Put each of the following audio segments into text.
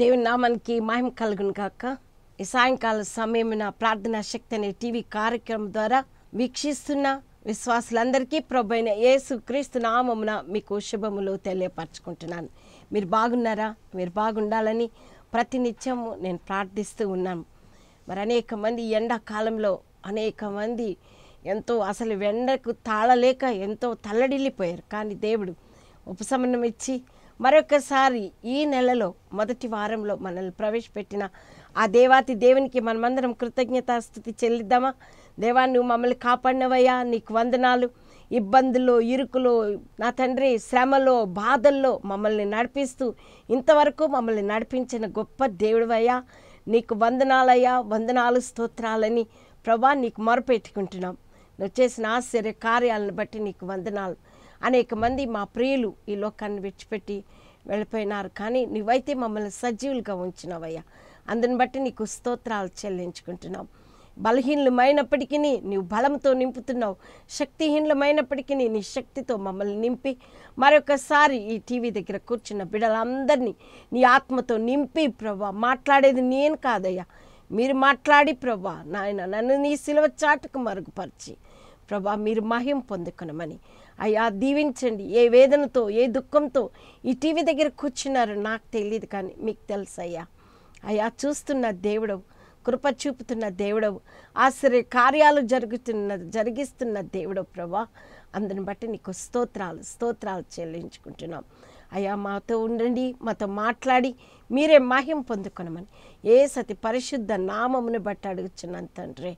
దేవుని నామానికి మహిమ కలుగును కాక ఈ సాయంకాల సమయమున ప్రార్థనా శక్తి అనే టీవీ కార్యక్రమం ద్వారా వీక్షిస్తున్న విశ్వాసులందరికీ ప్రభు అయిన యేసు క్రీస్తు నామమున మీకు శుభములు తెలియపరచుకుంటున్నాను మీరు బాగున్నారా మీరు బాగుండాలని ప్రతినిత్యము నేను ప్రార్థిస్తూ ఉన్నాను మరి అనేక మంది ఎండాకాలంలో అనేక మంది ఎంతో అసలు ఎండకు తాళలేక ఎంతో తల్లడిల్లిపోయారు కానీ దేవుడు ఉపశమనం ఇచ్చి మరొకసారి ఈ నెలలో మొదటి వారంలో మనల్ని ప్రవేశపెట్టిన ఆ దేవాతి దేవునికి మనమందరం కృతజ్ఞతాస్థుతి చెల్లిద్దామా దేవా నువ్వు మమ్మల్ని కాపాడినవయ్యా నీకు వందనాలు ఇబ్బందుల్లో ఇరుకులో నా తండ్రి శ్రమలో బాధల్లో మమ్మల్ని నడిపిస్తూ ఇంతవరకు మమ్మల్ని నడిపించిన గొప్ప దేవుడివయ్యా నీకు వందనాలయ్యా వందనాలు స్తోత్రాలని ప్రభా నీకు మొరపెట్టుకుంటున్నాం నువ్వు చేసిన ఆశ్చర్య కార్యాలను బట్టి నీకు వందనాలు అనేక మంది మా ప్రియులు ఈ లోకాన్ని విడిచిపెట్టి వెళ్ళిపోయినారు కానీ నువ్వైతే మమ్మల్ని సజీవులుగా ఉంచినావయ్యా అందుని బట్టి నీకు స్తోత్రాలు చెల్లించుకుంటున్నాం బలహీనమైనప్పటికీ నీవు బలంతో నింపుతున్నావు శక్తిహీనమైనప్పటికీ నీ శక్తితో మమ్మల్ని నింపి మరొకసారి ఈ టీవీ దగ్గర కూర్చున్న బిడలందరినీ నీ ఆత్మతో నింపి ప్రభా మాట్లాడేది నేను కాదయ్యా మీరు మాట్లాడి ప్రభా నాయన నన్ను నీ సిలవ చాటుకు మరుగుపరిచి ప్రభా మీరు మహిం పొందుకునమని అయ్యా దీవించండి ఏ వేదనతో ఏ దుఃఖంతో ఈ టీవీ దగ్గర కూర్చున్నారు నాకు తెలియదు కానీ మీకు తెలుసు అయ్యా అయ్యా చూస్తున్న దేవుడవు కృప చూపుతున్న దేవుడవు ఆశ్చర్య కార్యాలు జరుగుతున్న జరిగిస్తున్న దేవుడవు ప్రభా అందుని బట్టి నీకు స్తోత్రాలు స్తోత్రాలు చెల్లించుకుంటున్నాం అయ్యా మాతో ఉండండి మాతో మాట్లాడి మీరే మహిం పొందుకునమని ఏ సతి పరిశుద్ధ నామమును బట్టి అడుగుతున్నాను తండ్రి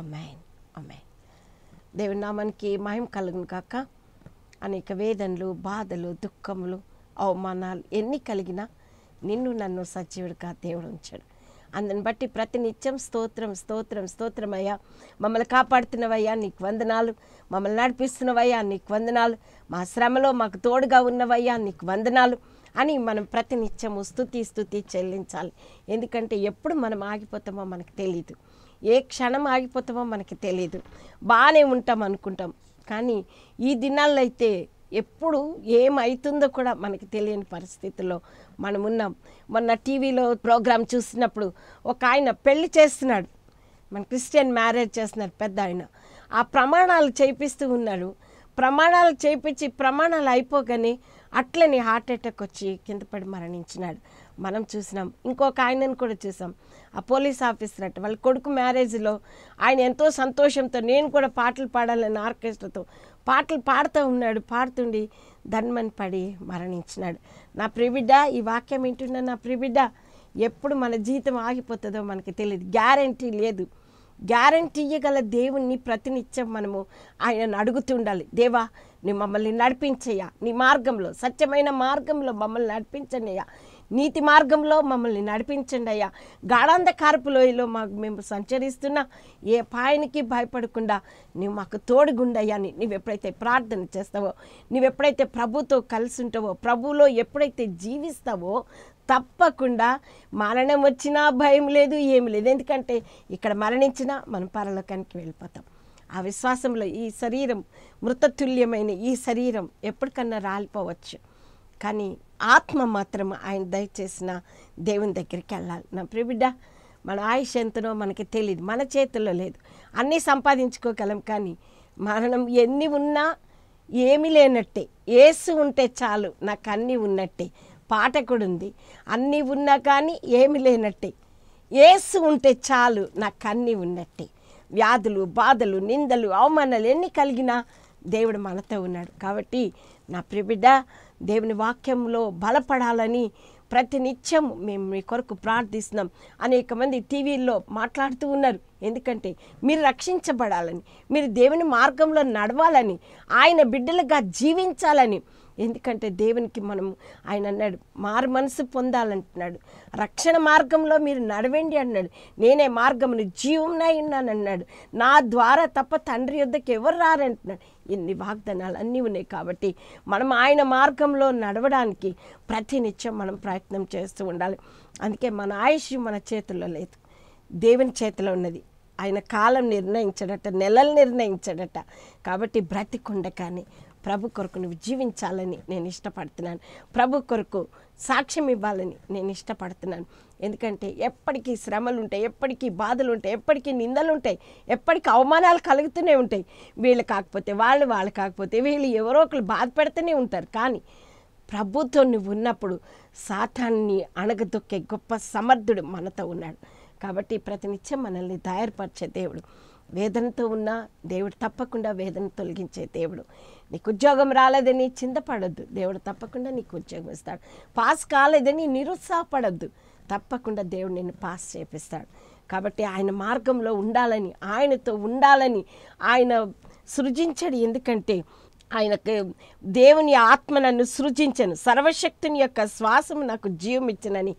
అమ్మాయిన్ అమ్మాయిన్ దేవుని నామానికి మహిమ కలుగును కాక అనేక వేదనలు బాధలు దుఃఖములు అవమానాలు ఎన్ని కలిగినా నిన్ను నన్ను సజీవుడిగా దేవుడు ఉంచాడు అందుని బట్టి ప్రతి నిత్యం స్తోత్రం స్తోత్రం స్తోత్రమయ్యా మమ్మల్ని కాపాడుతున్నవయ్యా నీకు వందనాలు మమ్మల్ని నడిపిస్తున్నవయ్యా నీకు వందనాలు మా శ్రమలో మాకు తోడుగా ఉన్నవయ్యా నీకు వందనాలు అని మనం ప్రతి నిత్యము స్థుతి స్థుతి చెల్లించాలి ఎందుకంటే ఎప్పుడు మనం ఆగిపోతామో మనకు తెలియదు ఏ క్షణం ఆగిపోతామో మనకి తెలియదు బాగానే ఉంటాం అనుకుంటాం కానీ ఈ దినాల్లో అయితే ఎప్పుడు ఏమవుతుందో కూడా మనకి తెలియని పరిస్థితుల్లో మనం మొన్న టీవీలో ప్రోగ్రాం చూసినప్పుడు ఒక ఆయన పెళ్లి చేస్తున్నాడు మన క్రిస్టియన్ మ్యారేజ్ చేస్తున్నారు పెద్ద ఆయన ఆ ప్రమాణాలు చేపిస్తూ ఉన్నాడు ప్రమాణాలు చేపించి ప్రమాణాలు అయిపోగానే అట్లనే హార్ట్ అటాక్ వచ్చి కింద పడి మరణించినాడు మనం చూసినాం ఇంకొక ఆయనను కూడా చూసాం ఆ పోలీస్ ఆఫీసర్ అంటే వాళ్ళ కొడుకు మ్యారేజ్లో ఆయన ఎంతో సంతోషంతో నేను కూడా పాటలు పాడాలని ఆర్కెస్ట్రాతో పాటలు పాడుతూ ఉన్నాడు పాడుతుండి ధన్మని పడి మరణించినాడు నా ప్రిబిడ్డ ఈ వాక్యం వింటున్న నా ప్రిబిడ్డ ఎప్పుడు మన జీతం ఆగిపోతుందో మనకి తెలియదు గ్యారంటీ లేదు గ్యారంటీ ఇవ్వగల దేవుణ్ణి ప్రతినిత్యం మనము ఆయనను అడుగుతుండాలి దేవా నీ మమ్మల్ని నడిపించయ్యా నీ మార్గంలో సత్యమైన మార్గంలో మమ్మల్ని నడిపించనయ్యా నీతి మార్గంలో మమ్మల్ని నడిపించండి అయ్యా గాఢాంధకారపు లోయలో మాకు మేము సంచరిస్తున్నా ఏ పాయనికి భయపడకుండా నువ్వు మాకు తోడుగుండయ్యా అని నువ్వు ఎప్పుడైతే ప్రార్థన చేస్తావో నువ్వు ఎప్పుడైతే ప్రభుతో కలిసి ఉంటావో ప్రభువులో ఎప్పుడైతే జీవిస్తావో తప్పకుండా మరణం వచ్చినా భయం లేదు ఏమి లేదు ఎందుకంటే ఇక్కడ మరణించినా మనం పరలోకానికి వెళ్ళిపోతాం ఆ విశ్వాసంలో ఈ శరీరం మృతతుల్యమైన ఈ శరీరం ఎప్పటికన్నా రాలిపోవచ్చు కానీ ఆత్మ మాత్రం ఆయన దయచేసిన దేవుని దగ్గరికి వెళ్ళాలి నా ప్రిబిడ్డ మన ఆయుష్ ఎంతనో మనకి తెలియదు మన చేతుల్లో లేదు అన్నీ సంపాదించుకోగలం కానీ మరణం ఎన్ని ఉన్నా ఏమీ లేనట్టే ఏసు ఉంటే చాలు నాకు అన్నీ ఉన్నట్టే కూడా ఉంది అన్నీ ఉన్నా కానీ ఏమి లేనట్టే ఏసు ఉంటే చాలు నాకు అన్నీ ఉన్నట్టే వ్యాధులు బాధలు నిందలు అవమానాలు ఎన్ని కలిగినా దేవుడు మనతో ఉన్నాడు కాబట్టి నా ప్రిబిడ్డ దేవుని వాక్యంలో బలపడాలని ప్రతినిత్యం మేము మీ కొరకు ప్రార్థిస్తున్నాం అనేక మంది టీవీల్లో మాట్లాడుతూ ఉన్నారు ఎందుకంటే మీరు రక్షించబడాలని మీరు దేవుని మార్గంలో నడవాలని ఆయన బిడ్డలుగా జీవించాలని ఎందుకంటే దేవునికి మనం ఆయన అన్నాడు మారు మనసు పొందాలంటున్నాడు రక్షణ మార్గంలో మీరు నడవండి అన్నాడు నేనే మార్గమును జీవంనై ఉన్నానన్నాడు నా ద్వారా తప్ప తండ్రి యుద్ధకి ఎవరు రారంటున్నాడు ఇన్ని వాగ్దానాలు అన్నీ ఉన్నాయి కాబట్టి మనం ఆయన మార్గంలో నడవడానికి ప్రతినిత్యం మనం ప్రయత్నం చేస్తూ ఉండాలి అందుకే మన ఆయుష్ మన చేతుల్లో లేదు దేవుని చేతిలో ఉన్నది ఆయన కాలం నిర్ణయించడట నెలలు నిర్ణయించడట కాబట్టి బ్రతికుండ కానీ ప్రభు కొరకు నువ్వు జీవించాలని నేను ఇష్టపడుతున్నాను ప్రభు కొరకు సాక్ష్యం ఇవ్వాలని నేను ఇష్టపడుతున్నాను ఎందుకంటే ఎప్పటికీ శ్రమలు ఉంటాయి ఎప్పటికీ బాధలు ఉంటాయి ఎప్పటికీ నిందలు ఉంటాయి ఎప్పటికీ అవమానాలు కలుగుతూనే ఉంటాయి వీళ్ళు కాకపోతే వాళ్ళు వాళ్ళు కాకపోతే వీళ్ళు ఎవరో ఒకరు బాధ పెడుతూనే ఉంటారు కానీ ప్రభుతో నువ్వు ఉన్నప్పుడు సాతాన్ని అణగదొక్కే గొప్ప సమర్థుడు మనతో ఉన్నాడు కాబట్టి ప్రతినిత్యం మనల్ని తయారుపరిచే దేవుడు వేదనతో ఉన్నా దేవుడు తప్పకుండా వేదన తొలగించే దేవుడు నీకు ఉద్యోగం రాలేదని చిందపడద్దు దేవుడు తప్పకుండా నీకు ఉద్యోగం ఇస్తాడు పాస్ కాలేదని నిరుత్సాహపడద్దు తప్పకుండా దేవుడు నిన్ను పాస్ చేపిస్తాడు కాబట్టి ఆయన మార్గంలో ఉండాలని ఆయనతో ఉండాలని ఆయన సృజించడు ఎందుకంటే ఆయనకు దేవుని ఆత్మ నన్ను సృజించను సర్వశక్తిని యొక్క శ్వాసము నాకు జీవం ఇచ్చినని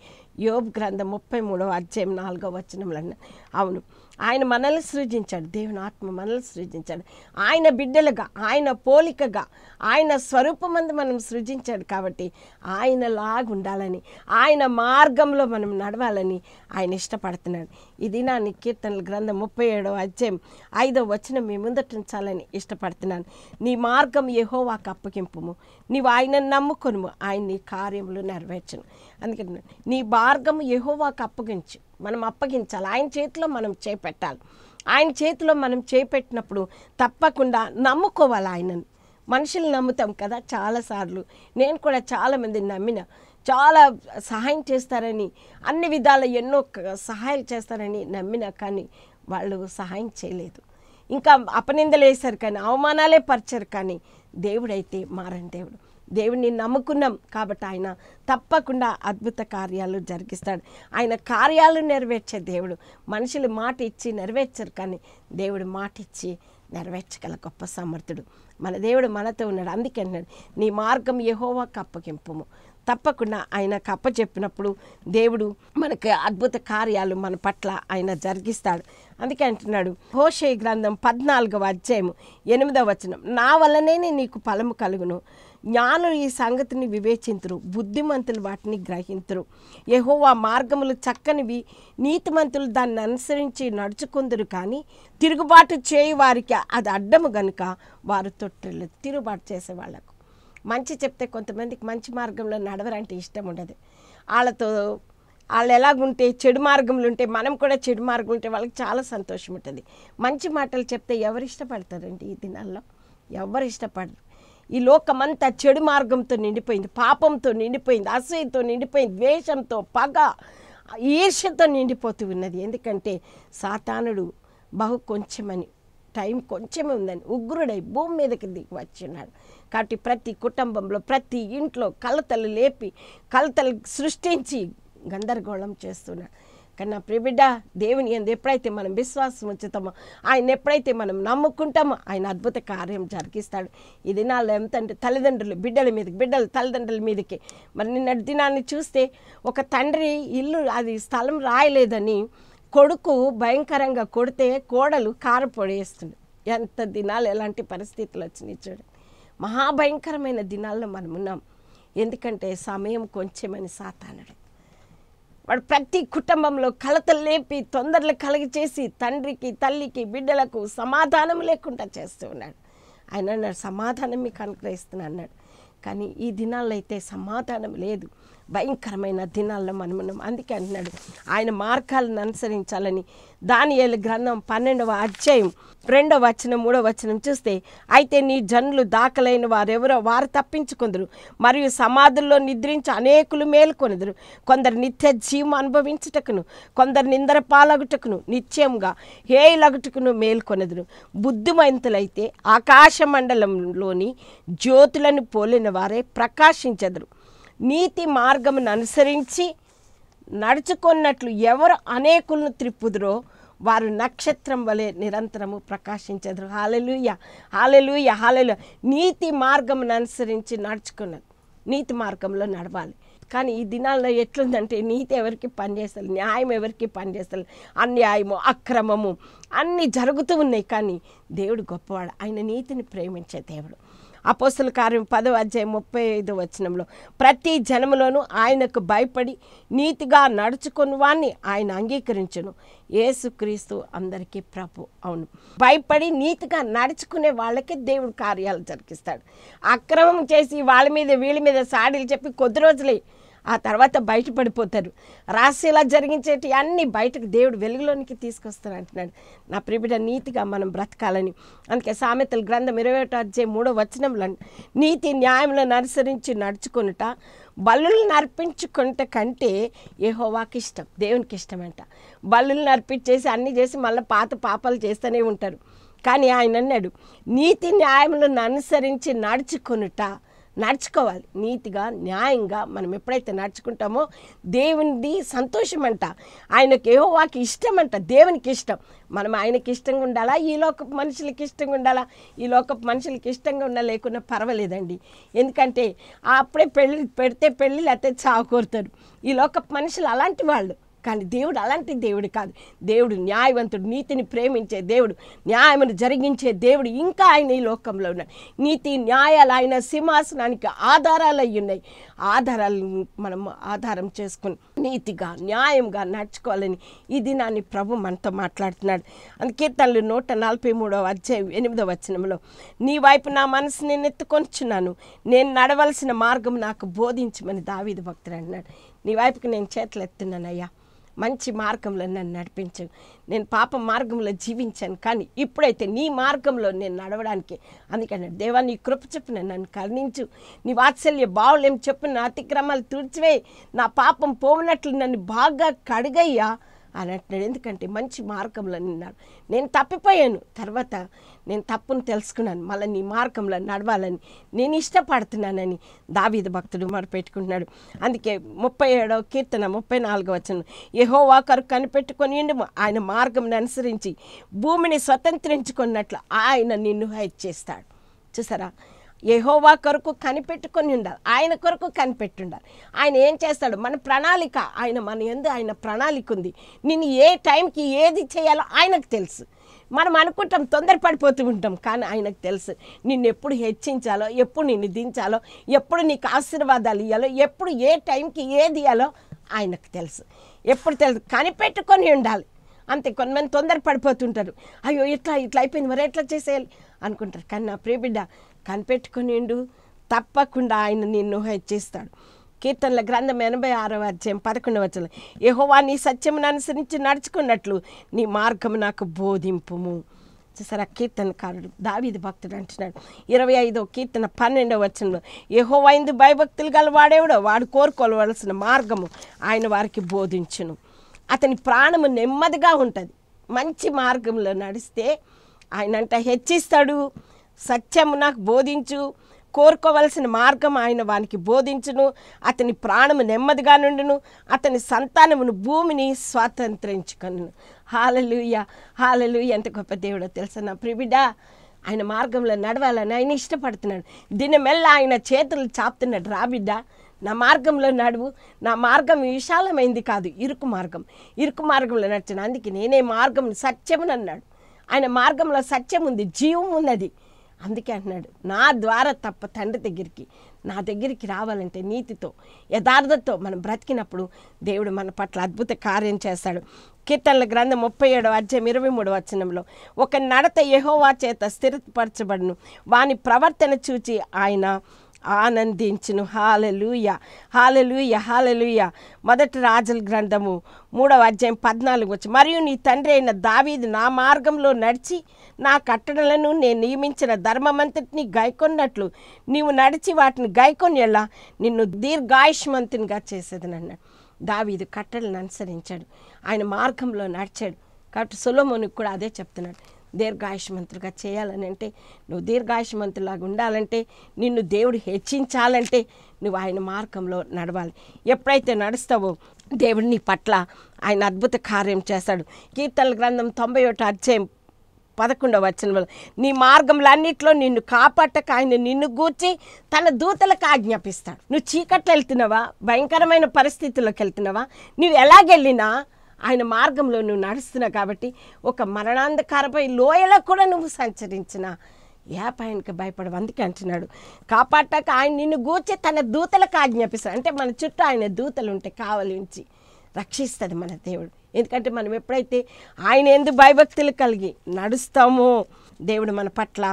గ్రంథం ముప్పై మూడవ అధ్యాయం నాలుగవ వచనంలో అవును ఆయన మనల్ని సృజించాడు దేవుని ఆత్మ మనల్ని సృజించాడు ఆయన బిడ్డలుగా ఆయన పోలికగా ఆయన స్వరూపమంది మనం సృజించాడు కాబట్టి లాగా ఉండాలని ఆయన మార్గంలో మనం నడవాలని ఆయన ఇష్టపడుతున్నాడు ఇది నా కీర్తనల గ్రంథం ముప్పై ఏడవ అధ్యాయం ఐదో వచనం మీ ముందటించాలని ఇష్టపడుతున్నాను నీ మార్గం యహోవాకు అప్పగింపుము నీవు ఆయనను నమ్ముకొనుము ఆయన నీ కార్యములు నెరవేర్చను అందుకని నీ మార్గం యహోవాకు అప్పగించు మనం అప్పగించాలి ఆయన చేతిలో మనం చేపెట్టాలి ఆయన చేతిలో మనం చేపెట్టినప్పుడు తప్పకుండా నమ్ముకోవాలి ఆయనను మనుషులు నమ్ముతాం కదా చాలాసార్లు నేను కూడా చాలామందిని నమ్మిన చాలా సహాయం చేస్తారని అన్ని విధాల ఎన్నో సహాయాలు చేస్తారని నమ్మిన కానీ వాళ్ళు సహాయం చేయలేదు ఇంకా అపనిందలు వేశారు కానీ అవమానాలే పరిచారు కానీ దేవుడైతే మారని దేవుడు దేవుణ్ణి నమ్ముకున్నాం కాబట్టి ఆయన తప్పకుండా అద్భుత కార్యాలు జరిగిస్తాడు ఆయన కార్యాలు నెరవేర్చే దేవుడు మనుషులు మాట ఇచ్చి నెరవేర్చరు కానీ దేవుడు మాట ఇచ్చి నెరవేర్చగల గొప్ప సమర్థుడు మన దేవుడు మనతో ఉన్నాడు అందుకే అన్నాడు నీ మార్గం ఏహోవా అప్పగింపము తప్పకుండా ఆయన కప్ప చెప్పినప్పుడు దేవుడు మనకి అద్భుత కార్యాలు మన పట్ల ఆయన జరిగిస్తాడు అందుకే అంటున్నాడు హోషే గ్రంథం పద్నాలుగవ అధ్యాయము ఎనిమిదవ వచనం నా వల్లనే నీకు ఫలము కలుగును జ్ఞానులు ఈ సంగతిని వివేచింతురు బుద్ధిమంతులు వాటిని గ్రహింతురు యహోవా మార్గములు చక్కనివి నీతిమంతులు దాన్ని అనుసరించి నడుచుకుందరు కానీ తిరుగుబాటు చేయి వారికి అది అడ్డము గనుక వారు తొట్టెళ్ళు తిరుగుబాటు చేసే వాళ్ళకు మంచి చెప్తే కొంతమందికి మంచి మార్గంలో నడవరంటే ఇష్టం ఉండదు వాళ్ళతో వాళ్ళు ఎలాగుంటే చెడు మార్గంలో ఉంటే మనం కూడా చెడు మార్గం ఉంటే వాళ్ళకి చాలా సంతోషం ఉంటుంది మంచి మాటలు చెప్తే ఎవరు ఇష్టపడతారండి ఈ దినాల్లో ఎవరు ఇష్టపడరు ఈ లోకమంతా చెడు మార్గంతో నిండిపోయింది పాపంతో నిండిపోయింది అసూయతో నిండిపోయింది ద్వేషంతో పగ ఈర్ష్యతో నిండిపోతూ ఉన్నది ఎందుకంటే సాతానుడు బహు కొంచెమని టైం కొంచెమే ఉందని ఉగ్రుడై భూమి మీదకి దిగి వచ్చినాడు కాబట్టి ప్రతి కుటుంబంలో ప్రతి ఇంట్లో కలతలు లేపి కలతలు సృష్టించి గందరగోళం చేస్తున్నాడు కన్నా ప్రిబిడ్డ దేవుని ఎందు ఎప్పుడైతే మనం విశ్వాసం ఉంచుతామో ఆయన ఎప్పుడైతే మనం నమ్ముకుంటామో ఆయన అద్భుత కార్యం జరిగిస్తాడు ఈ దినాల్లో ఎంతంటే అంటే తల్లిదండ్రులు బిడ్డల మీదకి బిడ్డలు తల్లిదండ్రుల మీదకి మరి నిన్నటి దినాన్ని చూస్తే ఒక తండ్రి ఇల్లు అది స్థలం రాయలేదని కొడుకు భయంకరంగా కొడితే కోడలు పొడేస్తుంది ఎంత దినాలు ఎలాంటి పరిస్థితులు వచ్చినాయి చూడు మహాభయంకరమైన దినాల్లో మనం ఉన్నాం ఎందుకంటే సమయం కొంచెమని సాతానుడు వాడు ప్రతి కుటుంబంలో కలతలు లేపి తొందరలు కలిగి చేసి తండ్రికి తల్లికి బిడ్డలకు సమాధానం లేకుండా చేస్తూ ఉన్నాడు ఆయన అన్నాడు సమాధానం మీకు అనుగ్రహిస్తున్నా అన్నాడు కానీ ఈ దినాల్లో అయితే సమాధానం లేదు భయంకరమైన దినాల్లో ఉన్నాం అందుకే అంటున్నాడు ఆయన మార్గాలను అనుసరించాలని దాని గ్రంథం పన్నెండవ అధ్యాయం రెండవ వచనం మూడవ వచనం చూస్తే అయితే నీ జనులు దాఖలైన వారెవరో వారు తప్పించుకుందరు మరియు సమాధుల్లో నిద్రించి అనేకులు మేలుకొనెదరు కొందరు నిత్య జీవం అనుభవించుటకును కొందరు నిందర పాలగుటకును నిత్యంగా హేయలగుటకును మేల్కొనదురు బుద్ధిమంతులైతే ఆకాశ మండలంలోని జ్యోతులను పోలిన వారే ప్రకాశించెదరు నీతి మార్గమును అనుసరించి నడుచుకున్నట్లు ఎవరు అనేకులను త్రిప్పుదురో వారు నక్షత్రం వలె నిరంతరము ప్రకాశించదురు హాలెలుయ హాలెలుయ హాలెలు నీతి మార్గమును అనుసరించి నడుచుకున్నది నీతి మార్గంలో నడవాలి కానీ ఈ దినాల్లో ఎట్లుందంటే నీతి ఎవరికి పనిచేస్తారు న్యాయం ఎవరికి పనిచేస్తారు అన్యాయము అక్రమము అన్నీ జరుగుతూ ఉన్నాయి కానీ దేవుడు గొప్పవాడు ఆయన నీతిని ప్రేమించే దేవుడు అపోస్తుల కార్యం పదవ అధ్యాయం ముప్పై ఐదు వచనంలో ప్రతి జనములోనూ ఆయనకు భయపడి నీతిగా నడుచుకుని వాణ్ణి ఆయన అంగీకరించను ఏసుక్రీస్తు అందరికీ ప్రభు అవును భయపడి నీతిగా నడుచుకునే వాళ్ళకి దేవుడు కార్యాలు జరిగిస్తాడు అక్రమం చేసి వాళ్ళ మీద వీళ్ళ మీద సాడీలు చెప్పి కొద్ది రోజులే ఆ తర్వాత బయటపడిపోతారు రాసేలా జరిగించేటి అన్నీ బయటకు దేవుడు వెలుగులోనికి తీసుకొస్తాను అంటున్నాడు నా ప్రిబిడ నీతిగా మనం బ్రతకాలని అందుకే సామెతల గ్రంథం ఇరవై ఒకటి అధ్యయ మూడో వచనంలో నీతి న్యాయంలో అనుసరించి నడుచుకునుట బలులను అర్పించుకుంట కంటే ఏహోవాకి ఇష్టం దేవునికి ఇష్టం అంట బలులను అర్పించేసి అన్నీ చేసి మళ్ళీ పాత పాపాలు చేస్తూనే ఉంటారు కానీ ఆయన అన్నాడు నీతి న్యాయములను అనుసరించి నడుచుకునుట నడుచుకోవాలి నీతిగా న్యాయంగా మనం ఎప్పుడైతే నడుచుకుంటామో దేవునిది సంతోషం అంట ఆయనకి వాకి ఇష్టం అంట దేవునికి ఇష్టం మనం ఆయనకి ఇష్టంగా ఉండాలా ఈ లోకపు మనుషులకి ఇష్టంగా ఉండాలా ఈ లోకపు మనుషులకి ఇష్టంగా ఉన్నా లేకున్నా పర్వాలేదండి ఎందుకంటే అప్పుడే పెళ్ళి పెడితే పెళ్ళి లేకపోతే చావు కోరుతారు ఈ లోకపు మనుషులు అలాంటి వాళ్ళు కానీ దేవుడు అలాంటి దేవుడు కాదు దేవుడు న్యాయవంతుడు నీతిని ప్రేమించే దేవుడు న్యాయమును జరిగించే దేవుడు ఇంకా ఆయన ఈ లోకంలో ఉన్నాడు నీతి న్యాయాలు ఆయన సింహాసనానికి ఆధారాలు అయి ఉన్నాయి ఆధారాలను మనం ఆధారం చేసుకుని నీతిగా న్యాయంగా నడుచుకోవాలని ఇది నాని ప్రభు మనతో మాట్లాడుతున్నాడు అందుకే తనలు నూట నలభై మూడవ అధ్యాయం ఎనిమిదవ వచనంలో నీ వైపు నా మనసు నేను ఎత్తుకొనిచున్నాను నేను నడవలసిన మార్గం నాకు బోధించమని దావీది భక్తుడు అన్నాడు నీ వైపుకి నేను చేతులు ఎత్తున్నానయ్యా మంచి మార్గంలో నన్ను నడిపించు నేను పాప మార్గంలో జీవించాను కానీ ఇప్పుడైతే నీ మార్గంలో నేను నడవడానికి అందుకని దేవా నీ కృప చెప్పున నన్ను కరుణించు నీ వాత్సల్య బావులేం చెప్పు నా అతిక్రమాలు తుడిచివే నా పాపం పోవనట్లు నన్ను బాగా కడుగయ్యా అని అంటున్నాడు ఎందుకంటే మంచి మార్గంలో నిన్నాడు నేను తప్పిపోయాను తర్వాత నేను తప్పును తెలుసుకున్నాను మళ్ళీ నీ మార్గంలో నడవాలని నేను ఇష్టపడుతున్నానని దావీద భక్తుడు పెట్టుకుంటున్నాడు అందుకే ముప్పై ఏడవ కీర్తన ముప్పై నాలుగో వచ్చను ఏహో వాకరు కనిపెట్టుకొని ఆయన మార్గం అనుసరించి భూమిని స్వతంత్రించుకున్నట్లు ఆయన నిన్ను హైట్ చేస్తాడు చూసారా యహోవా కొరకు కనిపెట్టుకొని ఉండాలి ఆయన కొరకు కనిపెట్టుండాలి ఆయన ఏం చేస్తాడు మన ప్రణాళిక ఆయన మన ఎందు ఆయన ప్రణాళిక ఉంది నేను ఏ టైంకి ఏది చేయాలో ఆయనకు తెలుసు మనం అనుకుంటాం తొందర పడిపోతూ ఉంటాం కానీ ఆయనకు తెలుసు నిన్ను ఎప్పుడు హెచ్చించాలో ఎప్పుడు నిన్ను దించాలో ఎప్పుడు నీకు ఆశీర్వాదాలు ఇవ్వాలో ఎప్పుడు ఏ టైంకి ఏది ఇవ్వాలో ఆయనకు తెలుసు ఎప్పుడు తెలుసు కనిపెట్టుకొని ఉండాలి అంతే కొంతమంది తొందర పడిపోతుంటారు అయ్యో ఇట్లా ఇట్లా అయిపోయింది మరి ఎట్లా చేసేయాలి అనుకుంటారు కానీ నా ప్రియబిడ్డ కనిపెట్టుకుని ఉండు తప్పకుండా ఆయన నిన్ను హెచ్చిస్తాడు కీర్తనల గ్రంథం ఎనభై ఆరో అధ్యాయం పదకొండు వచనం యహోవా నీ సత్యమును అనుసరించి నడుచుకున్నట్లు నీ మార్గము నాకు బోధింపుము చూసారా కీర్తనకారుడు దావీది భక్తుడు అంటున్నాడు ఇరవై ఐదో కీర్తన పన్నెండవ వచనంలో యహోవైంది భయభక్తులు గల వాడేవాడో వాడు కోరుకోవలసిన మార్గము ఆయన వారికి బోధించును అతని ప్రాణము నెమ్మదిగా ఉంటుంది మంచి మార్గంలో నడిస్తే ఆయన అంట హెచ్చిస్తాడు సత్యము నాకు బోధించు కోరుకోవలసిన మార్గం ఆయన వానికి బోధించును అతని ప్రాణము నెమ్మదిగా నుండును అతని సంతానమును భూమిని స్వాతంత్రించుకను హాలలుయ హాలలుయ ఎంత గొప్ప దేవుడో తెలుసా నా ప్రివిడ ఆయన మార్గంలో నడవాలని ఆయన ఇష్టపడుతున్నాడు మెల్ల ఆయన చేతులు చాపుతున్నాడు రాబిడ్డ నా మార్గంలో నడువు నా మార్గం విశాలమైంది కాదు ఇరుకు మార్గం ఇరుకు మార్గంలో నడిచిన అందుకే నేనే మార్గం సత్యమని అన్నాడు ఆయన మార్గంలో సత్యం ఉంది జీవం ఉన్నది అందుకే అంటున్నాడు నా ద్వారా తప్ప తండ్రి దగ్గరికి నా దగ్గరికి రావాలంటే నీతితో యథార్థతో మనం బ్రతికినప్పుడు దేవుడు మన పట్ల అద్భుత కార్యం చేస్తాడు కీర్తనల గ్రంథం ముప్పై ఏడు అధ్యాయం ఇరవై మూడు వచనంలో ఒక నడత యహోవా చేత స్థిరపరచబడును వాని ప్రవర్తన చూచి ఆయన ఆనందించును హాలలుయ హాలలుయ హాలలుయ మొదటి రాజుల గ్రంథము మూడవ అధ్యాయం పద్నాలుగు వచ్చి మరియు నీ తండ్రి అయిన దావీదు నా మార్గంలో నడిచి నా కట్టడలను నేను నియమించిన ధర్మమంతటిని గైకొన్నట్లు నీవు నడిచి వాటిని ఎలా నిన్ను దీర్ఘాయుష్మంతునిగా చేసేది అన్నాడు దావీదు కట్టలను అనుసరించాడు ఆయన మార్గంలో నడిచాడు కాబట్టి సులోమునికి కూడా అదే చెప్తున్నాడు దీర్ఘాయుష్మంతులుగా చేయాలని అంటే నువ్వు దీర్ఘాయుష్మంతులాగా ఉండాలంటే నిన్ను దేవుడు హెచ్చించాలంటే నువ్వు ఆయన మార్గంలో నడవాలి ఎప్పుడైతే నడుస్తావో దేవుడిని పట్ల ఆయన అద్భుత కార్యం చేస్తాడు కీర్తన గ్రంథం తొంభై ఒకటి అధ్యాయం పదకొండవ వచ్చిన వల్ల నీ మార్గంలన్నింటిలో నిన్ను కాపాడక ఆయన నిన్ను గూర్చి తన దూతలకు ఆజ్ఞాపిస్తాడు నువ్వు చీకట్లు వెళ్తున్నావా భయంకరమైన పరిస్థితుల్లోకి వెళ్తున్నావా నువ్వు ఎలాగెళ్ళినా ఆయన మార్గంలో నువ్వు నడుస్తున్నావు కాబట్టి ఒక మరణాంధకారపై లోయలో కూడా నువ్వు సంచరించిన ఏపాయనికి భయపడవు అందుకే అంటున్నాడు కాపాడటాక ఆయన నిన్ను గూర్చి తన దూతలకు ఆజ్ఞాపిస్తాడు అంటే మన చుట్టూ ఆయన దూతలు ఉంటే కావలించి రక్షిస్తుంది మన దేవుడు ఎందుకంటే మనం ఎప్పుడైతే ఆయన ఎందు భయభక్తులు కలిగి నడుస్తామో దేవుడు మన పట్ల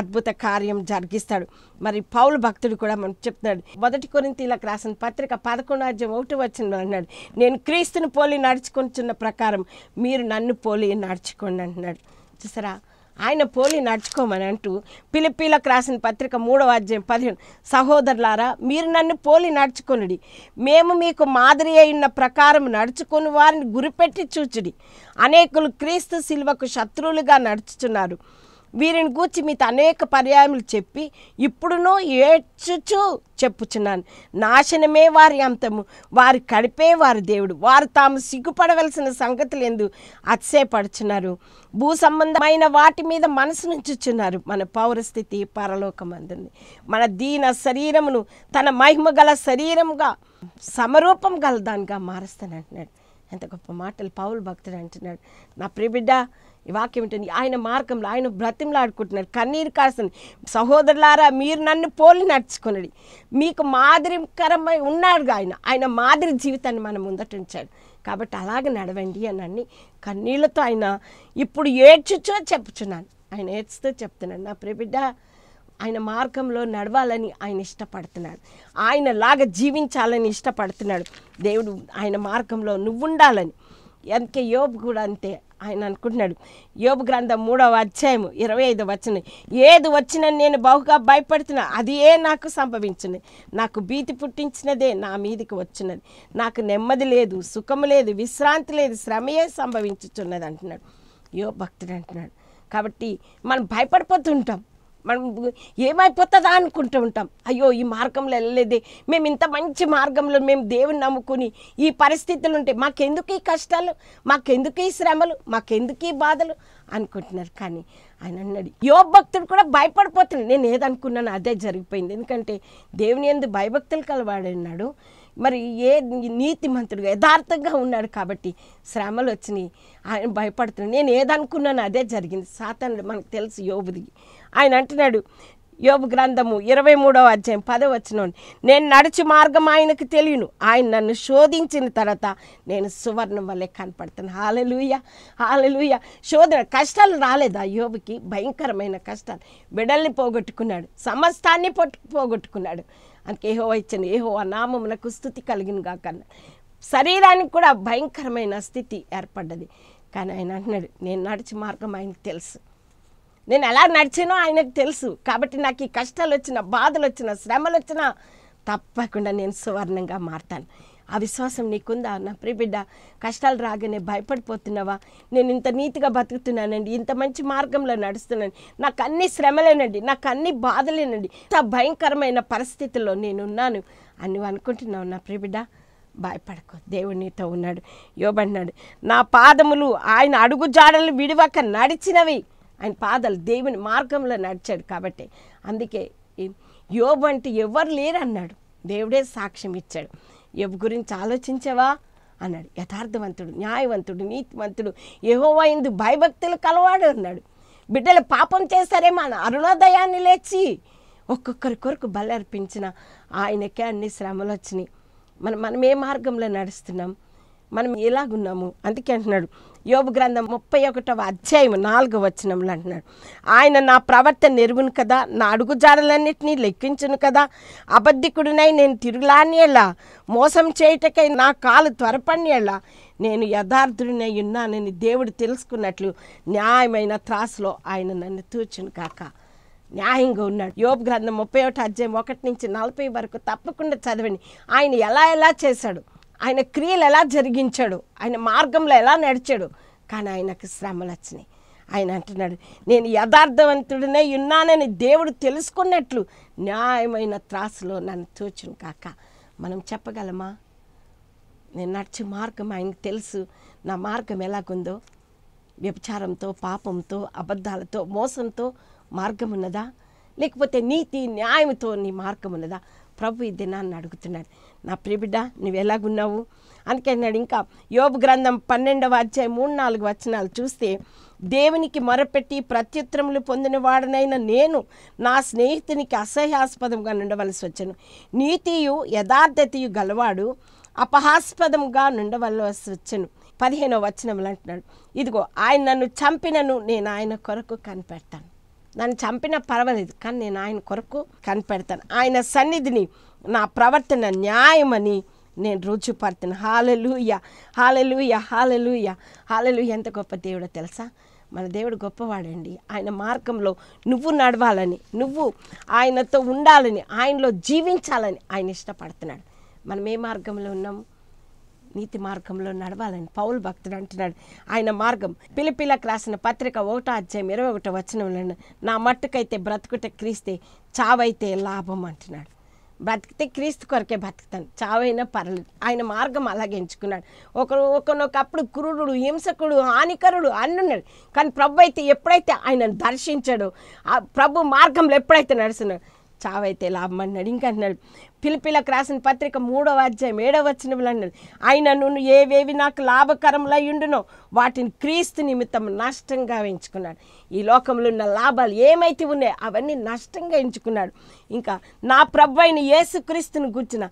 అద్భుత కార్యం జరిగిస్తాడు మరి పౌలు భక్తుడు కూడా మనకు చెప్తున్నాడు మొదటి కొరింతీలకు రాసిన పత్రిక పదకొండాధ్యం ఒకటి వచ్చిన అన్నాడు నేను క్రీస్తుని పోలి నడుచుకుంటున్న ప్రకారం మీరు నన్ను పోలి నడుచుకోండి అంటున్నాడు చూసారా ఆయన పోలి నడుచుకోమని అంటూ పిలిపిలకు రాసిన పత్రిక మూడవ అధ్యాయం పదిహేను సహోదరులారా మీరు నన్ను పోలి నడుచుకొనుడి మేము మీకు మాదిరి అయిన ప్రకారం నడుచుకుని వారిని గురిపెట్టి చూచుడి అనేకులు క్రీస్తు శిల్వకు శత్రువులుగా నడుచుచున్నారు వీరిని గూర్చి మీతో అనేక పర్యాయములు చెప్పి ఇప్పుడునూ ఏడ్చుచు చెప్పుచున్నాను నాశనమే వారి అంతము వారి కడిపే వారి దేవుడు వారు తాము సిగ్గుపడవలసిన సంగతులు ఎందు అతిశయపడుచున్నారు భూ సంబంధమైన వాటి మీద మనసు నుంచుచున్నారు మన పౌరస్థితి పరలోకమందుంది మన దీన శరీరమును తన మహిమ గల శరీరముగా సమరూపం గల దానిగా అంటున్నాడు ఎంత గొప్ప మాటలు పావులు భక్తుడు అంటున్నాడు నా ప్రిబిడ్డ ఈ వాక్యం ఉంటుంది ఆయన మార్గంలో ఆయన ఆడుకుంటున్నాడు కన్నీరు కాస్తుంది సహోదరులారా మీరు నన్ను పోలి నడుచుకున్నది మీకు మాదిరికరమై ఉన్నాడుగా ఆయన ఆయన మాదిరి జీవితాన్ని మనం ముందట ఉంచాడు కాబట్టి అలాగే నడవండి అని అన్ని కన్నీళ్ళతో ఆయన ఇప్పుడు ఏడ్చుచో చెప్పుచున్నాను ఆయన ఏడ్చుతో చెప్తున్నాను నా ప్రబిడ్డ ఆయన మార్గంలో నడవాలని ఆయన ఇష్టపడుతున్నాడు ఆయనలాగా జీవించాలని ఇష్టపడుతున్నాడు దేవుడు ఆయన మార్గంలో నువ్వు ఉండాలని అందుకే యోబు కూడా అంతే ఆయన అనుకుంటున్నాడు యోగ గ్రంథం మూడవ అధ్యాయం ఇరవై ఐదు వచ్చినాయి ఏది వచ్చినా నేను బహుగా భయపడుతున్నా అది ఏ నాకు సంభవించింది నాకు భీతి పుట్టించినదే నా మీదికి వచ్చినది నాకు నెమ్మది లేదు సుఖము లేదు విశ్రాంతి లేదు శ్రమయే సంభవించుచున్నది అంటున్నాడు యో భక్తుడు అంటున్నాడు కాబట్టి మనం భయపడిపోతుంటాం మనం ఏమైపోతుందా అనుకుంటూ ఉంటాం అయ్యో ఈ మార్గంలో వెళ్ళలేదే మేము ఇంత మంచి మార్గంలో మేము దేవుని నమ్ముకుని ఈ పరిస్థితులు ఉంటే మాకెందుకు ఈ కష్టాలు మాకెందుకు ఈ శ్రమలు మాకెందుకు ఈ బాధలు అనుకుంటున్నారు కానీ ఆయన అన్నాడు యో భక్తుడు కూడా భయపడిపోతున్నాడు నేను ఏదనుకున్నాను అదే జరిగిపోయింది ఎందుకంటే దేవుని ఎందు భయభక్తులు కలవాడన్నాడు మరి ఏ నీతి మంత్రుడు యథార్థంగా ఉన్నాడు కాబట్టి శ్రమలు వచ్చినాయి ఆయన భయపడుతున్నాడు నేను ఏదనుకున్నాను అదే జరిగింది సాతానుడు మనకు తెలుసు యోబుది ఆయన అంటున్నాడు యోబు గ్రంథము ఇరవై మూడవ అధ్యాయం పదవచనం నేను నడిచి మార్గం ఆయనకు తెలియను ఆయన నన్ను శోధించిన తర్వాత నేను సువర్ణం వల్లే కనపడతాను హాలలుయ హాలలుయ శోధన కష్టాలు రాలేదా యోబుకి భయంకరమైన కష్టాలు బిడల్ని పోగొట్టుకున్నాడు సమస్తాన్ని పోగొట్టుకున్నాడు అందుకే ఏహో ఇచ్చాను ఏహో ఆ నామమునకు స్థుతి కలిగిన కాకన్నా శరీరానికి కూడా భయంకరమైన స్థితి ఏర్పడ్డది కానీ ఆయన అంటున్నాడు నేను నడిచి మార్గం ఆయనకు తెలుసు నేను ఎలా నడిచానో ఆయనకు తెలుసు కాబట్టి నాకు ఈ కష్టాలు వచ్చిన బాధలు వచ్చిన శ్రమలు వచ్చిన తప్పకుండా నేను సువర్ణంగా మారుతాను ఆ విశ్వాసం నీకుందా నా ప్రియబిడ్డ కష్టాలు రాగానే భయపడిపోతున్నావా నేను ఇంత నీతిగా బతుకుతున్నానండి ఇంత మంచి మార్గంలో నడుస్తున్నాను నాకు అన్ని శ్రమలేనండి నాకు అన్ని బాధలేనండి ఇంత భయంకరమైన పరిస్థితుల్లో నేను ఉన్నాను అని అనుకుంటున్నావు నా ప్రియబిడ్డ భయపడకు దేవుడు నీతో ఉన్నాడు యోబడినాడు నా పాదములు ఆయన అడుగు జాడలు విడివక నడిచినవి ఆయన పాదాలు దేవుని మార్గంలో నడిచాడు కాబట్టి అందుకే యోబు అంటే ఎవరు లేరు అన్నాడు దేవుడే సాక్ష్యం ఇచ్చాడు యోబు గురించి ఆలోచించావా అన్నాడు యథార్థవంతుడు న్యాయవంతుడు నీతివంతుడు అయింది భయభక్తులు కలవాడు అన్నాడు బిడ్డలు పాపం చేశారేమో అని అరుణోదయాన్ని లేచి ఒక్కొక్కరి కొరకు బలర్పించిన ఆయనకే అన్ని శ్రమలు వచ్చినాయి మనం మనం ఏ మార్గంలో నడుస్తున్నాం మనం ఎలాగున్నాము అందుకే అంటున్నాడు యోబు గ్రంథం ముప్పై ఒకటవ అధ్యాయం నాలుగు వచనంలో అంటున్నాడు ఆయన నా ప్రవర్తన నెరుగును కదా నా అడుగుజాడలన్నింటినీ లెక్కించును కదా అబద్ధికుడినై నేను తిరుగులానేలా మోసం చేయటకై నా కాలు త్వరపడినేలా నేను యథార్థుడినై ఉన్నానని దేవుడు తెలుసుకున్నట్లు న్యాయమైన త్రాసులో ఆయన నన్ను తూచును కాక న్యాయంగా ఉన్నాడు యోబ్ గ్రంథం ముప్పై ఒకటి అధ్యాయం ఒకటి నుంచి నలభై వరకు తప్పకుండా చదవండి ఆయన ఎలా ఎలా చేశాడు ఆయన క్రియలు ఎలా జరిగించాడు ఆయన మార్గంలో ఎలా నడిచాడు కానీ ఆయనకు శ్రమలు వచ్చినాయి ఆయన అంటున్నాడు నేను యథార్థవంతుడినే ఉన్నానని దేవుడు తెలుసుకున్నట్లు న్యాయమైన త్రాసులో నన్ను తోచును కాక మనం చెప్పగలమా నేను నడిచే మార్గం ఆయనకు తెలుసు నా మార్గం ఎలాగుందో వ్యభిచారంతో పాపంతో అబద్ధాలతో మోసంతో మార్గం ఉన్నదా లేకపోతే నీతి న్యాయంతో నీ మార్గం ఉన్నదా ప్రభు ఈ దినాన్ని అడుగుతున్నాడు నా ప్రియబిడ్డ నువ్వు ఎలాగున్నావు అందుకన్నాడు ఇంకా యోబు గ్రంథం పన్నెండవ అధ్యాయం మూడు నాలుగు వచనాలు చూస్తే దేవునికి మొరపెట్టి ప్రత్యుత్తరములు పొందిన వాడనైన నేను నా స్నేహితునికి అసహ్యాస్పదంగా ఉండవలసి వచ్చాను నీతియు యథార్థతయు గలవాడు అపహాస్పదంగా ఉండవలసి వచ్చాను పదిహేనో వచనములు అంటున్నాడు ఇదిగో ఆయన నన్ను చంపినను నేను ఆయన కొరకు కనిపెడతాను నన్ను చంపినా పర్వాలేదు కానీ నేను ఆయన కొరకు కనిపెడతాను ఆయన సన్నిధిని నా ప్రవర్తన న్యాయమని నేను రుచిపడుతాను హాలలుయ హాలలుయ హాలలుయ హాలలుయ ఎంత గొప్ప దేవుడో తెలుసా మన దేవుడు గొప్పవాడండి ఆయన మార్గంలో నువ్వు నడవాలని నువ్వు ఆయనతో ఉండాలని ఆయనలో జీవించాలని ఆయన ఇష్టపడుతున్నాడు మనం ఏ మార్గంలో ఉన్నాము నీతి మార్గంలో నడవాలని పౌలు భక్తుడు అంటున్నాడు ఆయన మార్గం పిలిపిలకు రాసిన పత్రిక ఒకటో అధ్యాయం ఇరవై ఒకటో వచనంలో నా మట్టుకైతే బ్రతుకుట క్రీస్తే చావైతే లాభం అంటున్నాడు బ్రతికితే క్రీస్తు కొరకే బ్రతుకుతాను చావైనా పర్లేదు ఆయన మార్గం అలాగే ఎంచుకున్నాడు ఒకరు ఒకనొకప్పుడు క్రూరుడు హింసకుడు హానికరుడు అన్నున్నాడు కానీ ప్రభు అయితే ఎప్పుడైతే ఆయనను దర్శించాడో ప్రభు మార్గంలో ఎప్పుడైతే నడుస్తున్నాడు చావైతే లాభం అన్నాడు అన్నాడు పిలిపిలకు రాసిన పత్రిక మూడవ అధ్యాయం ఏడవ వచనములు అన్నాడు ఆయన నువ్వు ఏవేవి నాకు లాభకరంలా ఉండునో వాటిని క్రీస్తు నిమిత్తం నష్టంగా ఎంచుకున్నాడు ఈ లోకంలో ఉన్న లాభాలు ఏమైతే ఉన్నాయో అవన్నీ నష్టంగా ఎంచుకున్నాడు ఇంకా నా ప్రభు అయిన యేసుక్రీస్తుని గుర్చిన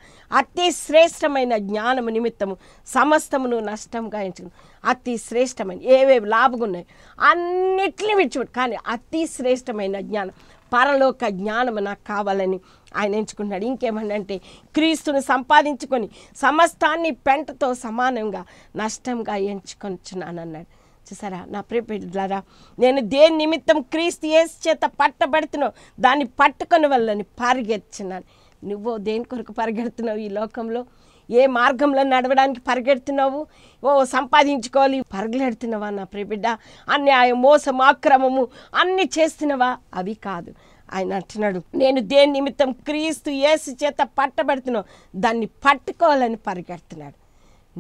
అతి శ్రేష్టమైన జ్ఞానము నిమిత్తము సమస్తమును నష్టంగా ఎంచుకున్నాడు అతి శ్రేష్టమైన ఏవేవి లాభం ఉన్నాయి అన్నిటిని విడిచిపెట్టు కానీ అతి శ్రేష్టమైన జ్ఞానం పరలోక జ్ఞానము నాకు కావాలని ఆయన ఎంచుకున్నాడు ఇంకేమంటే క్రీస్తును సంపాదించుకొని సమస్తాన్ని పెంటతో సమానంగా నష్టంగా ఎంచుకొచ్చున్నానన్నాడు చూసారా నా ద్వారా నేను దేని నిమిత్తం క్రీస్తు ఏసు చేత పట్టబడుతున్నావు దాన్ని పట్టుకొని వల్లని పరిగెత్తున్నాను నువ్వు దేని కొరకు పరిగెడుతున్నావు ఈ లోకంలో ఏ మార్గంలో నడవడానికి పరిగెడుతున్నావు ఓ సంపాదించుకోవాలి పరిగెడుతున్నావా నా ప్రియబిడ్డ అన్యాయం మోసం అక్రమము అన్ని చేస్తున్నావా అవి కాదు ఆయన అంటున్నాడు నేను దేని నిమిత్తం క్రీస్తు ఏసు చేత పట్టబడుతున్నావు దాన్ని పట్టుకోవాలని పరిగెడుతున్నాడు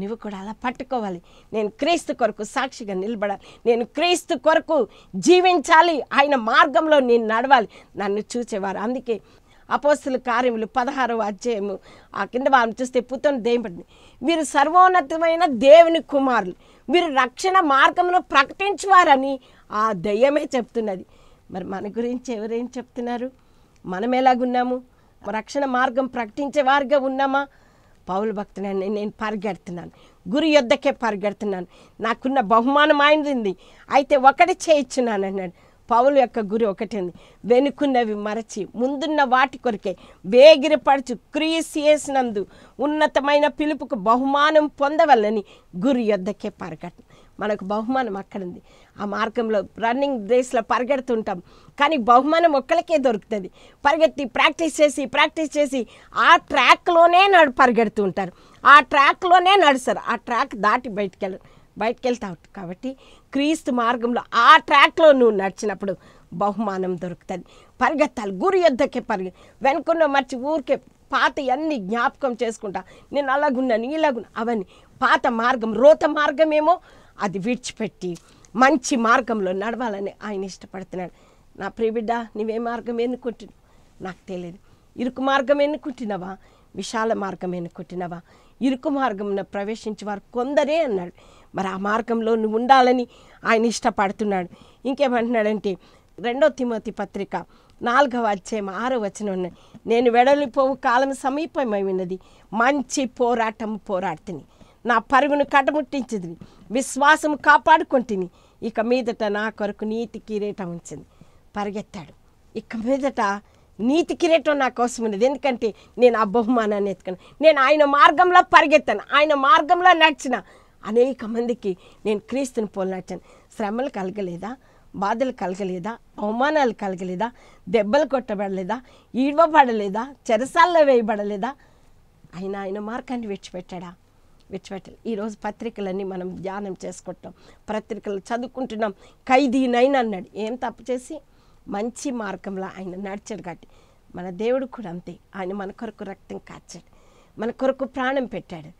నువ్వు కూడా అలా పట్టుకోవాలి నేను క్రీస్తు కొరకు సాక్షిగా నిలబడాలి నేను క్రీస్తు కొరకు జీవించాలి ఆయన మార్గంలో నేను నడవాలి నన్ను చూసేవారు అందుకే అపోస్తుల కార్యములు పదహారవ అధ్యాయము ఆ కింద వారిని చూస్తే పుత్రుని దేయబడింది వీరు సర్వోన్నతమైన దేవుని కుమారులు వీరు రక్షణ మార్గమును ప్రకటించువారని ఆ దయ్యమే చెప్తున్నది మరి మన గురించి ఎవరేం చెప్తున్నారు మనం ఎలాగున్నాము రక్షణ మార్గం ప్రకటించే వారిగా ఉన్నామా పౌల భక్తులని నేను పరిగెడుతున్నాను గురు యొద్దకే పరిగెడుతున్నాను నాకున్న బహుమానం అయింది అయితే ఒకటి చేయించున్నాను అన్నాడు పౌలు యొక్క గురి ఉంది వెనుకున్నవి మరచి ముందున్న వాటి కొరకే వేగిరపడుచు క్రీస్ చేసినందు ఉన్నతమైన పిలుపుకు బహుమానం పొందవలని గురి యొద్దకే పరగట్టు మనకు బహుమానం అక్కడ ఉంది ఆ మార్గంలో రన్నింగ్ రేస్లో పరిగెడుతుంటాం కానీ బహుమానం ఒక్కరికే దొరుకుతుంది పరిగెత్తి ప్రాక్టీస్ చేసి ప్రాక్టీస్ చేసి ఆ ట్రాక్లోనే నడు పరిగెడుతూ ఉంటారు ఆ ట్రాక్లోనే నడుస్తారు ఆ ట్రాక్ దాటి బయటికి వెళ్ళరు బయటికి వెళ్తా కాబట్టి క్రీస్తు మార్గంలో ఆ ట్రాక్లో నువ్వు నడిచినప్పుడు బహుమానం దొరుకుతుంది పరిగెత్తాలి గురి యుద్ధకే పరిగె వెనుకున్న మర్చి ఊరికే పాత అన్ని జ్ఞాపకం చేసుకుంటా నేను అలాగున్నాను ఇలాగున్నా అవన్నీ పాత మార్గం రోత మార్గమేమో అది విడిచిపెట్టి మంచి మార్గంలో నడవాలని ఆయన ఇష్టపడుతున్నాడు నా ప్రియబిడ్డ నువ్వే మార్గం ఎన్నుకుంటున్నావు నాకు తెలియదు ఇరుకు మార్గం ఎన్నుకుంటున్నావా విశాల మార్గం ఎన్నుకుంటున్నావా ఇరుకు మార్గంలో ప్రవేశించే వారు కొందరే అన్నాడు మరి ఆ మార్గంలో నువ్వు ఉండాలని ఆయన ఇష్టపడుతున్నాడు ఇంకేమంటున్నాడంటే రెండో తిమోతి పత్రిక నాలుగవ అధ్యాయం ఆరో వచ్చిన ఉన్నాయి నేను వెడలిపోవు కాలం సమీపమై ఉన్నది మంచి పోరాటం పోరాడుతుంది నా పరుగును కటముట్టించింది విశ్వాసం కాపాడుకుంటుంది ఇక మీదట నా కొరకు నీతి కిరీటం ఉంచింది పరిగెత్తాడు ఇక మీదట నీతి కిరీటం నా కోసం ఉన్నది ఎందుకంటే నేను ఆ బహుమానాన్ని ఎత్తుకున్నాను నేను ఆయన మార్గంలో పరిగెత్తాను ఆయన మార్గంలో నడిచిన అనేక మందికి నేను క్రీస్తుని పోలాటాను శ్రమలు కలగలేదా బాధలు కలగలేదా అవమానాలు కలగలేదా దెబ్బలు కొట్టబడలేదా ఈడవబడలేదా చెరసాల్లో వేయబడలేదా ఆయన ఆయన మార్గాన్ని విడిచిపెట్టాడా విడిచిపెట్టాలి ఈరోజు పత్రికలన్నీ మనం ధ్యానం చేసుకుంటాం పత్రికలు చదువుకుంటున్నాం ఖైదీనైన అన్నాడు ఏం తప్పు చేసి మంచి మార్గంలో ఆయన నడిచాడు కాబట్టి మన దేవుడు కూడా అంతే ఆయన మన కొరకు రక్తం కాచాడు మన కొరకు ప్రాణం పెట్టాడు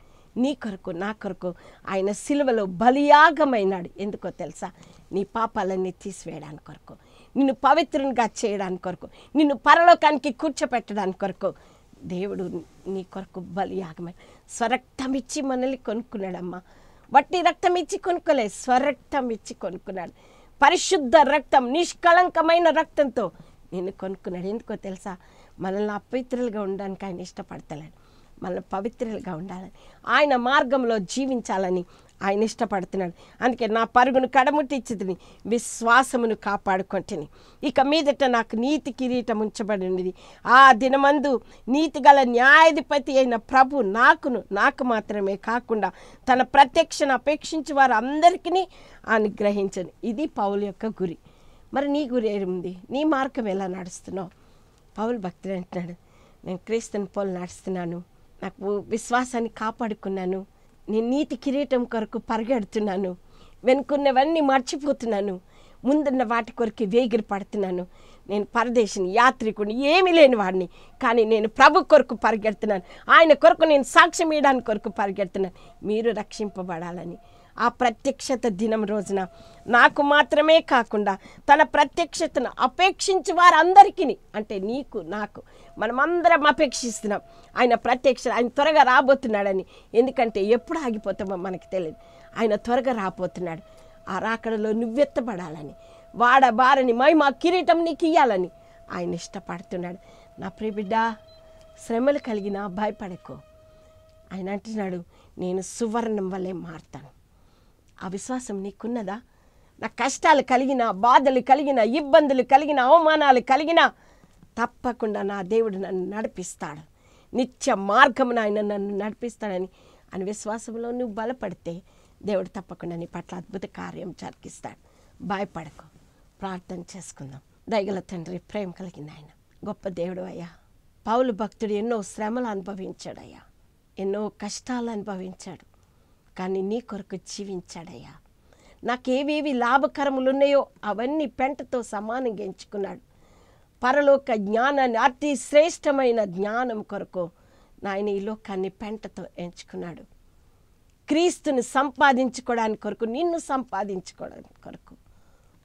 నీ కొరకు నా కొరకు ఆయన సిలువలో బలియాగమైనాడు ఎందుకో తెలుసా నీ పాపాలన్నీ తీసివేయడానికి కొరకు నిన్ను పవిత్రునిగా చేయడానికి కొరకు నిన్ను పరలోకానికి కూర్చోపెట్టడానికి కొరకు దేవుడు నీ కొరకు బలియాగమై స్వరక్తం ఇచ్చి మనల్ని కొనుక్కున్నాడమ్మా వట్టి రక్తం ఇచ్చి కొనుక్కోలే స్వరక్తం ఇచ్చి కొనుక్కున్నాడు పరిశుద్ధ రక్తం నిష్కళంకమైన రక్తంతో నిన్ను కొనుక్కున్నాడు ఎందుకో తెలుసా మనల్ని అపవిత్రులుగా ఉండడానికి ఆయన ఇష్టపడతలేడు మన పవిత్రులుగా ఉండాలని ఆయన మార్గంలో జీవించాలని ఆయన ఇష్టపడుతున్నాడు అందుకే నా పరుగును కడముట్టించితిని విశ్వాసమును కాపాడుకుంటుని ఇక మీదట నాకు నీతి కిరీటం ఉంచబడినది ఆ దినమందు నీతి గల న్యాయాధిపతి అయిన ప్రభు నాకును నాకు మాత్రమే కాకుండా తన ప్రత్యక్షను అపేక్షించి వారు అందరికీ అనుగ్రహించను ఇది పౌలు యొక్క గురి మరి నీ గురి ఏముంది నీ మార్గం ఎలా నడుస్తున్నావు పౌలు భక్తుడు అంటున్నాడు నేను క్రీస్తుని పోలు నడుస్తున్నాను నాకు విశ్వాసాన్ని కాపాడుకున్నాను నేను నీతి కిరీటం కొరకు పరిగెడుతున్నాను వెనుకున్నవన్నీ మర్చిపోతున్నాను ముందున్న వాటి కొరకు వేగిరి పడుతున్నాను నేను పరదేశిని యాత్రికుని ఏమీ లేని వాడిని కానీ నేను ప్రభు కొరకు పరిగెడుతున్నాను ఆయన కొరకు నేను సాక్ష్యం ఇవ్వడానికి కొరకు పరిగెడుతున్నాను మీరు రక్షింపబడాలని ఆ ప్రత్యక్షత దినం రోజున నాకు మాత్రమే కాకుండా తన ప్రత్యక్షతను అపేక్షించి వారందరికీ అంటే నీకు నాకు మనమందరం అపేక్షిస్తున్నాం ఆయన ప్రత్యక్ష ఆయన త్వరగా రాబోతున్నాడని ఎందుకంటే ఎప్పుడు ఆగిపోతామో మనకు తెలియదు ఆయన త్వరగా రాబోతున్నాడు ఆ రాకడలో నువ్వెత్తబడాలని వాడ బారని మై మా కిరీటం నీకు ఇయ్యాలని ఆయన ఇష్టపడుతున్నాడు నా ప్రియబిడ్డ శ్రమలు కలిగినా భయపడకు ఆయన అంటున్నాడు నేను సువర్ణం వల్లే మారుతాను ఆ విశ్వాసం నీకున్నదా నా కష్టాలు కలిగిన బాధలు కలిగిన ఇబ్బందులు కలిగిన అవమానాలు కలిగిన తప్పకుండా నా దేవుడు నన్ను నడిపిస్తాడు నిత్య మార్గమున ఆయన నన్ను నడిపిస్తాడని అని విశ్వాసంలో నువ్వు బలపడితే దేవుడు తప్పకుండా నీ పట్ల అద్భుత కార్యం జరిగిస్తాడు భయపడకు ప్రార్థన చేసుకుందాం దయగల తండ్రి ప్రేమ కలిగింది ఆయన గొప్ప దేవుడు అయ్యా పౌలు భక్తుడు ఎన్నో శ్రమలు అనుభవించాడయ్యా ఎన్నో కష్టాలు అనుభవించాడు కానీ నీ కొరకు జీవించాడయ్యా నాకేవేవి లాభకరములు ఉన్నాయో అవన్నీ పెంటతో సమానంగా ఎంచుకున్నాడు పరలోక జ్ఞానాన్ని అతి శ్రేష్టమైన జ్ఞానం కొరకు నాయన ఈ లోకాన్ని పెంటతో ఎంచుకున్నాడు క్రీస్తుని సంపాదించుకోవడానికి కొరకు నిన్ను సంపాదించుకోవడానికి కొరకు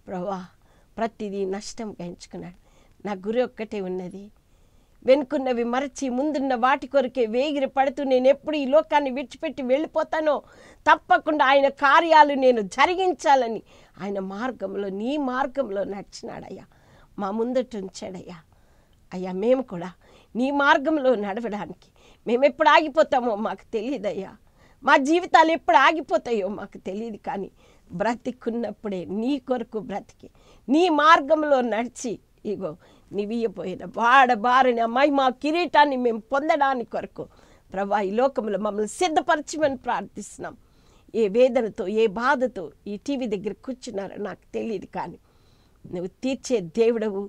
ప్రభా ప్రతిదీ నష్టం ఎంచుకున్నాడు నా గురి ఒక్కటే ఉన్నది వెనుకున్నవి మరచి ముందున్న వాటి కొరకే వేగిరి పడుతూ నేను ఎప్పుడు ఈ లోకాన్ని విడిచిపెట్టి వెళ్ళిపోతానో తప్పకుండా ఆయన కార్యాలు నేను జరిగించాలని ఆయన మార్గంలో నీ మార్గంలో నడిచినాడయ్యా మా ముందట ఉంచాడయ్యా అయ్యా మేము కూడా నీ మార్గంలో నడవడానికి మేము ఎప్పుడు ఆగిపోతామో మాకు తెలియదయ్యా మా జీవితాలు ఎప్పుడు ఆగిపోతాయో మాకు తెలియదు కానీ బ్రతికున్నప్పుడే నీ కొరకు బ్రతికి నీ మార్గంలో నడిచి ఇగో నీవియ్యపోయిన వాడబారిన మహిమా కిరీటాన్ని మేము పొందడానికి కొరకు ప్రభా ఈ లోకంలో మమ్మల్ని సిద్ధపరచమని ప్రార్థిస్తున్నాం ఏ వేదనతో ఏ బాధతో ఈ టీవీ దగ్గర కూర్చున్నారో నాకు తెలియదు కానీ నువ్వు తీర్చే దేవుడవు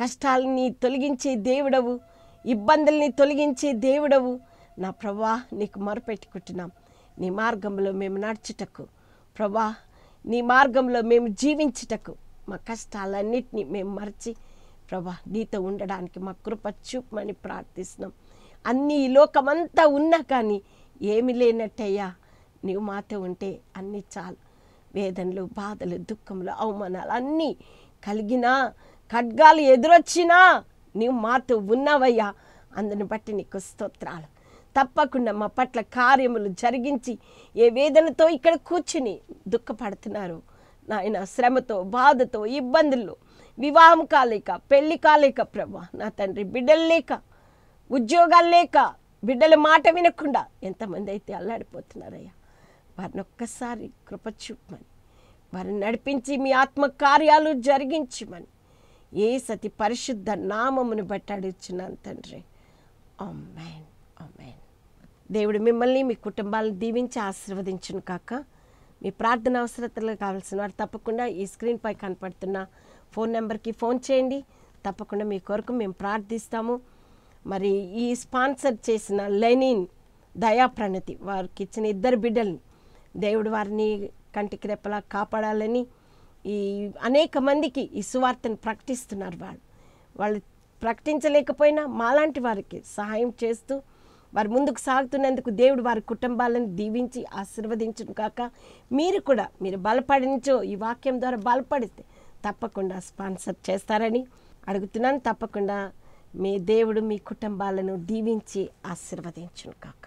కష్టాలని తొలగించే దేవుడవు ఇబ్బందుల్ని తొలగించే దేవుడవు నా ప్రభా నీకు మొరపెట్టుకుంటున్నాం నీ మార్గంలో మేము నడుచుటకు ప్రభా నీ మార్గంలో మేము జీవించుటకు మా కష్టాలన్నింటినీ మేము మరచి ప్రభా నీతో ఉండడానికి మా కృప చూపమని ప్రార్థిస్తున్నాం అన్నీ ఈ లోకమంతా ఉన్నా కానీ ఏమి లేనట్టయ్యా నీవు మాతో ఉంటే అన్నీ చాలు వేదనలు బాధలు దుఃఖములు అవమానాలు అన్నీ కలిగినా ఖడ్గాలు ఎదురొచ్చినా నీవు మాతో ఉన్నావయ్యా అందుని బట్టి నీకు స్తోత్రాలు తప్పకుండా మా పట్ల కార్యములు జరిగించి ఏ వేదనతో ఇక్కడ కూర్చుని దుఃఖపడుతున్నారు నాయన శ్రమతో బాధతో ఇబ్బందుల్లో వివాహం కాలేక పెళ్లి కాలేక ప్రభు నా తండ్రి బిడ్డలు లేక ఉద్యోగాలు లేక బిడ్డల మాట వినకుండా ఎంతమంది అయితే అల్లాడిపోతున్నారయ్యా వారిని ఒక్కసారి కృప చూపమని వారిని నడిపించి మీ ఆత్మ కార్యాలు జరిగించమని ఏ సతి పరిశుద్ధ నామమును బట్టి అడుగుచున్నాను తండ్రి అమ్మాన్ అమ్మాన్ దేవుడు మిమ్మల్ని మీ కుటుంబాలను దీవించి ఆశీర్వదించును కాక మీ ప్రార్థన అవసరతలు కావాల్సిన వారు తప్పకుండా ఈ స్క్రీన్పై కనపడుతున్న ఫోన్ నెంబర్కి ఫోన్ చేయండి తప్పకుండా మీ కొరకు మేము ప్రార్థిస్తాము మరి ఈ స్పాన్సర్ చేసిన లెనిన్ దయా ప్రణతి వారికి ఇచ్చిన ఇద్దరు బిడ్డల్ని దేవుడు వారిని కంటికి రెప్పలా కాపాడాలని ఈ అనేక మందికి ఈ సువార్తను ప్రకటిస్తున్నారు వాళ్ళు వాళ్ళు ప్రకటించలేకపోయినా మాలాంటి వారికి సహాయం చేస్తూ వారు ముందుకు సాగుతున్నందుకు దేవుడు వారి కుటుంబాలను దీవించి ఆశీర్వదించును కాక మీరు కూడా మీరు బలపడించో ఈ వాక్యం ద్వారా బలపడితే తప్పకుండా స్పాన్సర్ చేస్తారని అడుగుతున్నాను తప్పకుండా మీ దేవుడు మీ కుటుంబాలను దీవించి ఆశీర్వదించును కాక